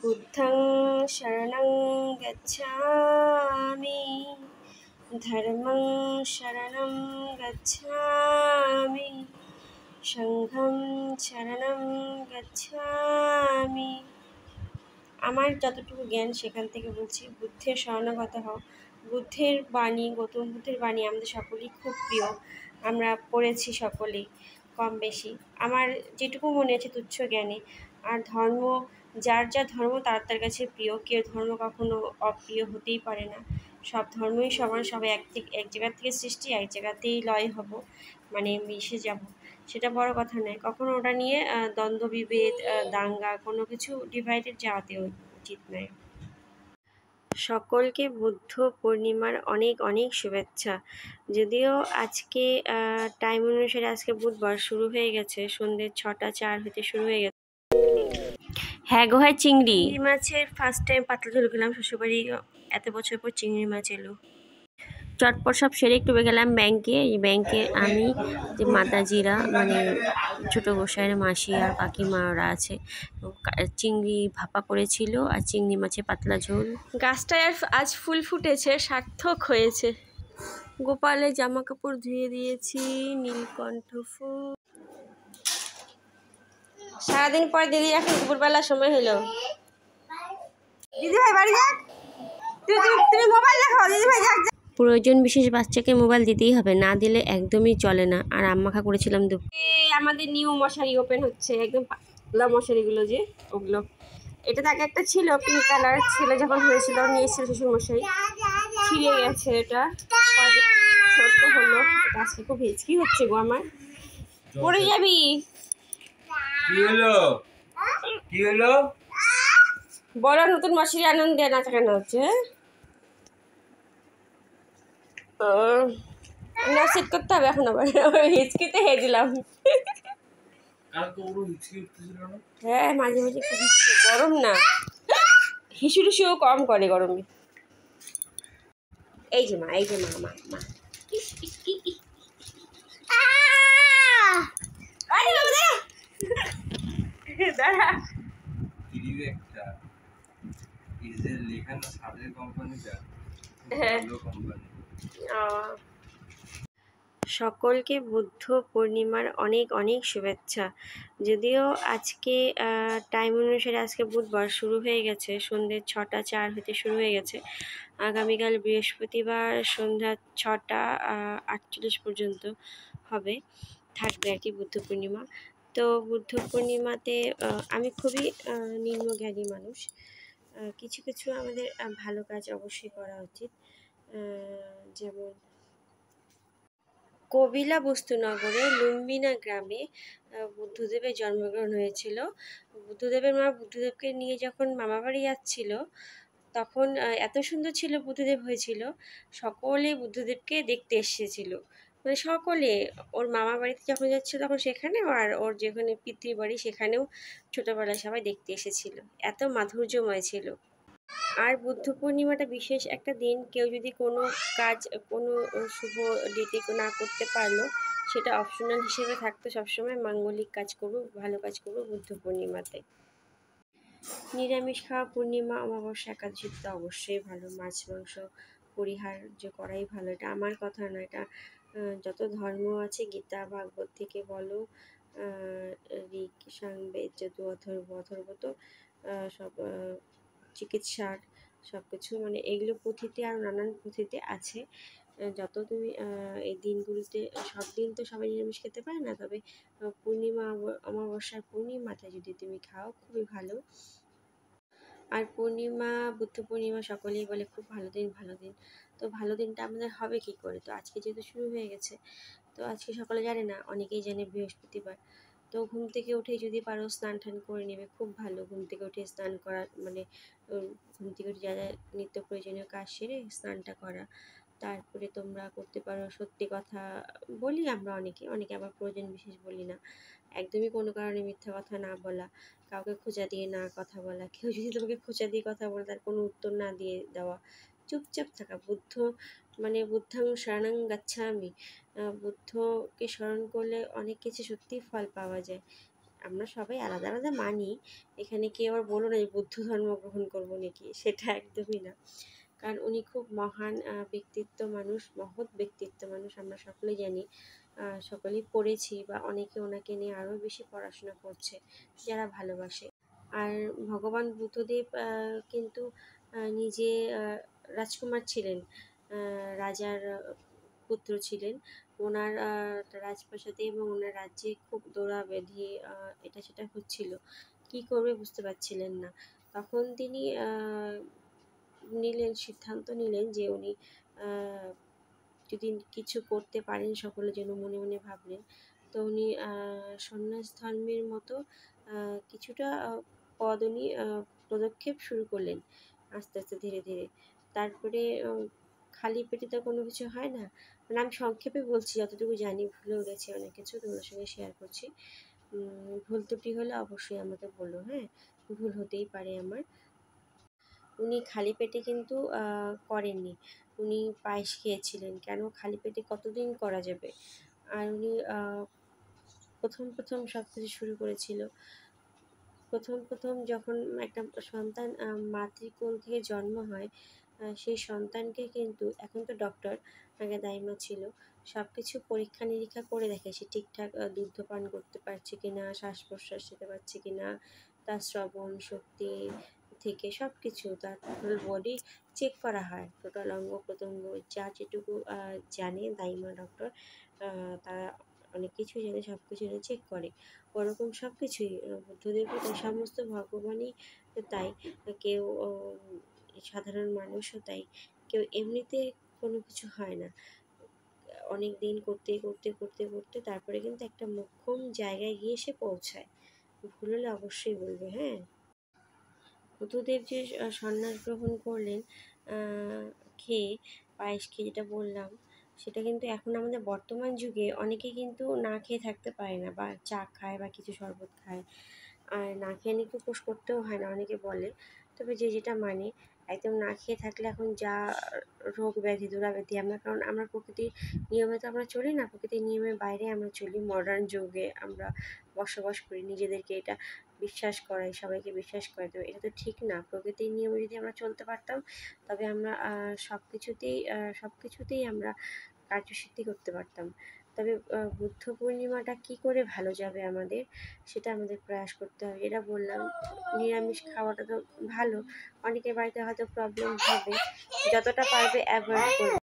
বুদ্ধং শরণং গচ্ছামি ধর্মং শরণং গচ্ছামি সংঘম শরণং গচ্ছামি আমার যতটুকু জ্ঞান সেখান থেকে বলছি বুদ্ধের শরণাগত হও বুদ্ধের বাণী গৌতম বুদ্ধের বাণী আমাদের সকলেই খুব প্রিয় আমরা পড়েছি সকলেই কম বেশি আমার যেটুকু মনে আছে তুচ্ছ জ্ঞানে আর ধর্ম যার যা ধর্ম তার তার কাছে প্রিয় কেউ ধর্ম কখনো অপ্রিয় হতেই পারে না সব ধর্মই সমান সবাই এক এক জায়গার থেকে সৃষ্টি এক জায়গাতেই লয় হব মানে মিশে যাব সেটা বড় কথা নয় কখনো ওটা নিয়ে দ্বন্দ্ব বিভেদ দাঙ্গা কোনো কিছু ডিভাইডেড যাওয়াতে উচিত নয় সকলকে বুদ্ধ পূর্ণিমার অনেক অনেক শুভেচ্ছা যদিও আজকে টাইম অনুসারে আজকে বুধবার শুরু হয়ে গেছে সন্ধ্যে ছটা চার হতে শুরু হয়ে গেছে হ্যাঁ গো হ্যাঁ চিংড়ি মাছের ফার্স্ট টাইম পাতলা ঝোল খেলাম শ্বশুরবাড়ি এত বছর পর চিংড়ি মাছ এলো চটপট সব সেরে একটু গেলাম ব্যাংকে এই ব্যাংকে আমি যে মাতাজিরা মানে ছোটো গোসাইয়ের মাসি আর কাকিমারা আছে চিংড়ি ভাপা করেছিল আর চিংড়ি মাছের পাতলা ঝোল গাছটায় আর আজ ফুল ফুটেছে সার্থক হয়েছে গোপালে জামা কাপড় ধুয়ে দিয়েছি নীলকণ্ঠ ফুল সারাদিন পর দিদি এখন দুপুরবেলা সময় হলো দিদি ভাই বাড়ি যাক তুমি প্রয়োজন বিশেষ বাচ্চাকে মোবাইল দিতেই হবে না দিলে একদমই চলে না আর আম্মাখা করেছিলাম দু আমাদের নিউ মশারি ওপেন হচ্ছে একদম পাতলা মশারিগুলো যে ওগুলো এটা তাকে একটা ছিল পিঙ্ক কালার ছেলে যখন হয়েছিল নিয়েছিল শ্বশুর মশাই ছিঁড়ে গেছে এটা ছোট্ট হলো আজকে খুব হেঁচকি হচ্ছে গো আমার পড়ে যাবি কি হলো কি হলো বলো নতুন মাসির আনন্দে নাচ আচ্ছা, কেন হচ্ছে না সেট করতে হবে এখন আবার হিচকিতে হেঁটলাম হ্যাঁ মাঝে মাঝে গরম না হিসু টিসুও কম করে গরমে এই যে মা এই যে মা মা মা হ্যাঁ। সকলকে বুদ্ধ পূর্ণিমার অনেক অনেক শুভেচ্ছা যদিও আজকে টাইম অনুসারে আজকে বুধবার শুরু হয়ে গেছে সন্ধ্যে ছটা চার হতে শুরু হয়ে গেছে আগামীকাল বৃহস্পতিবার সন্ধ্যা ছটা আটচল্লিশ পর্যন্ত হবে থাকবে আর কি বুদ্ধ পূর্ণিমা তো বুদ্ধ পূর্ণিমাতে আমি খুবই নিম্নজ্ঞানী মানুষ কিছু কিছু আমাদের ভালো কাজ অবশ্যই করা উচিত যেমন কবিলা বস্তুনগরে লুম্বিনা গ্রামে বুদ্ধদেবের জন্মগ্রহণ হয়েছিল বুদ্ধদেবের মা বুদ্ধদেবকে নিয়ে যখন মামাবাড়ি যাচ্ছিল তখন এত সুন্দর ছিল বুদ্ধদেব হয়েছিল সকলে বুদ্ধদেবকে দেখতে এসেছিল মানে সকলে ওর মামা বাড়িতে যখন যাচ্ছিল তখন সেখানেও আর ওর যেখানে পিতৃ বাড়ি সেখানেও ছোটোবেলায় সবাই দেখতে এসেছিল এত মাধুর্যময় ছিল আর বুদ্ধ পূর্ণিমাটা বিশেষ একটা দিন কেউ যদি কোনো কাজ কোনো শুভ ডেটে না করতে পারলো সেটা অপশনাল হিসেবে থাকতো সবসময় মাঙ্গলিক কাজ করবো ভালো কাজ করবো বুদ্ধ পূর্ণিমাতে নিরামিষ খাওয়া পূর্ণিমা অমাবস্যা একাদশী তো অবশ্যই ভালো মাছ মাংস পরিহার যে করাই ভালো এটা আমার কথা নয় এটা যত ধর্ম আছে গীতা ভাগবত থেকে বলো ঋক সাংবেদ যদু অথর্ব অথর্ব তো সব চিকিৎসার সব কিছু মানে এগুলো পুঁথিতে আর নানান পুঁথিতে আছে যত তুমি এই দিনগুলিতে সব দিন তো সবাই নিরামিষ খেতে পারে না তবে পূর্ণিমা অমাবস্যার পূর্ণিমাতে যদি তুমি খাও খুবই ভালো আর পূর্ণিমা বুদ্ধ পূর্ণিমা সকলেই বলে খুব ভালো দিন ভালো দিন তো ভালো দিনটা আমাদের হবে কি করে তো আজকে যেহেতু শুরু হয়ে গেছে তো আজকে সকালে জানে না অনেকেই জানে বৃহস্পতিবার তো ঘুম থেকে উঠেই যদি পারো স্নান টান করে নেবে খুব ভালো ঘুম থেকে উঠে স্নান করা মানে ঘুম থেকে উঠে যা যা নিত্য প্রয়োজনীয় কাজ সেরে স্নানটা করা তারপরে তোমরা করতে পারো সত্যি কথা বলি আমরা অনেকে অনেকে আবার প্রয়োজন বিশেষ বলি না একদমই কোনো কারণে মিথ্যা কথা না বলা কাউকে খোঁচা দিয়ে না কথা বলা কেউ যদি তোমাকে খোঁচা দিয়ে কথা বলে তার কোনো উত্তর না দিয়ে দেওয়া চুপচাপ থাকা বুদ্ধ মানে বুদ্ধাং শরণাং গাচ্ছামি বুদ্ধকে স্মরণ করলে অনেক কিছু সত্যিই ফল পাওয়া যায় আমরা সবাই আলাদা আলাদা মানি এখানে কেউ আর বলো না যে বুদ্ধ ধর্ম গ্রহণ করবো নাকি সেটা একদমই না কারণ উনি খুব মহান ব্যক্তিত্ব মানুষ মহৎ ব্যক্তিত্ব মানুষ আমরা সকলেই জানি সকলেই পড়েছি বা অনেকে ওনাকে নিয়ে আরও বেশি পড়াশোনা করছে যারা ভালোবাসে আর ভগবান বুদ্ধদেব কিন্তু নিজে রাজকুমার ছিলেন রাজার পুত্র ছিলেন ওনার রাজপ্রাসাদে এবং ওনার রাজ্যে খুব দৌড়া বেঁধে এটা সেটা হচ্ছিল কি করবে বুঝতে পারছিলেন না তখন তিনি নিলেন সিদ্ধান্ত নিলেন যে উনি যদি কিছু করতে পারেন সকলে যেন মনে মনে ভাবলেন তো উনি সন্ন্যাস ধর্মের মতো কিছুটা পদ উনি পদক্ষেপ শুরু করলেন আস্তে আস্তে ধীরে ধীরে তারপরে খালি পেটে তো কোনো কিছু হয় না মানে আমি সংক্ষেপে বলছি যতটুকু জানি ভুলেও গেছি অনেক কিছু তোমার সঙ্গে শেয়ার করছি ভুল ত্রুটি হলে অবশ্যই আমাকে বলো হ্যাঁ ভুল হতেই পারে আমার উনি খালি পেটে কিন্তু করেননি উনি পায়েস খেয়েছিলেন কেন খালি পেটে কতদিন করা যাবে আর উনি প্রথম প্রথম সব কিছু শুরু করেছিল প্রথম প্রথম যখন একটা সন্তান মাতৃকোল থেকে জন্ম হয় সেই সন্তানকে কিন্তু এখন তো ডক্টর আগে দাইমা ছিল সব কিছু পরীক্ষা নিরীক্ষা করে দেখে সে ঠিকঠাক দুগ্ধ পান করতে পারছে কি না শ্বাস প্রশ্বাস নিতে পারছে কি না তার শ্রবণ শক্তি থেকে সব কিছু তার টোটাল বডি চেক করা হয় টোটাল অঙ্গ প্রত্যঙ্গ যা যেটুকু জানে দাইমা ডক্টর তারা অনেক কিছু জানে সব কিছু জানে চেক করে ওরকম সব কিছুই বুদ্ধদেব সমস্ত ভগবানই তাই কেউ সাধারণ মানুষও তাই কেউ এমনিতে কোনো কিছু হয় না অনেক দিন করতে করতে করতে করতে তারপরে কিন্তু একটা মক্ষম জায়গায় গিয়ে সে পৌঁছায় ভুল হলে অবশ্যই বলবে হ্যাঁ বুদ্ধদেব যে সন্ন্যাস গ্রহণ করলেন খেয়ে পায়েস খেয়ে যেটা বললাম সেটা কিন্তু এখন আমাদের বর্তমান যুগে অনেকে কিন্তু না খেয়ে থাকতে পারে না বা চা খায় বা কিছু শরবত খায় আর না খেয়ে নাকি উপোস করতেও হয় না অনেকে বলে তবে যে যেটা মানে একদম না খেয়ে থাকলে এখন যা রোগ ব্যাধি ব্যাধি আমরা কারণ আমরা প্রকৃতির নিয়মে তো আমরা চলি না প্রকৃতির নিয়মের বাইরে আমরা চলি মডার্ন যুগে আমরা বসবাস করি নিজেদেরকে এটা বিশ্বাস করাই সবাইকে বিশ্বাস করে দেবে এটা তো ঠিক না প্রকৃতির নিয়মে যদি আমরা চলতে পারতাম তবে আমরা সব কিছুতেই সব কিছুতেই আমরা কার্যসিদ্ধি করতে পারতাম তবে বুদ্ধ পূর্ণিমাটা কী করে ভালো যাবে আমাদের সেটা আমাদের প্রয়াস করতে হবে এটা বললাম নিরামিষ খাওয়াটা তো ভালো অনেকের বাড়িতে হয়তো প্রবলেম হবে যতটা পারবে অ্যাভয়েড করবে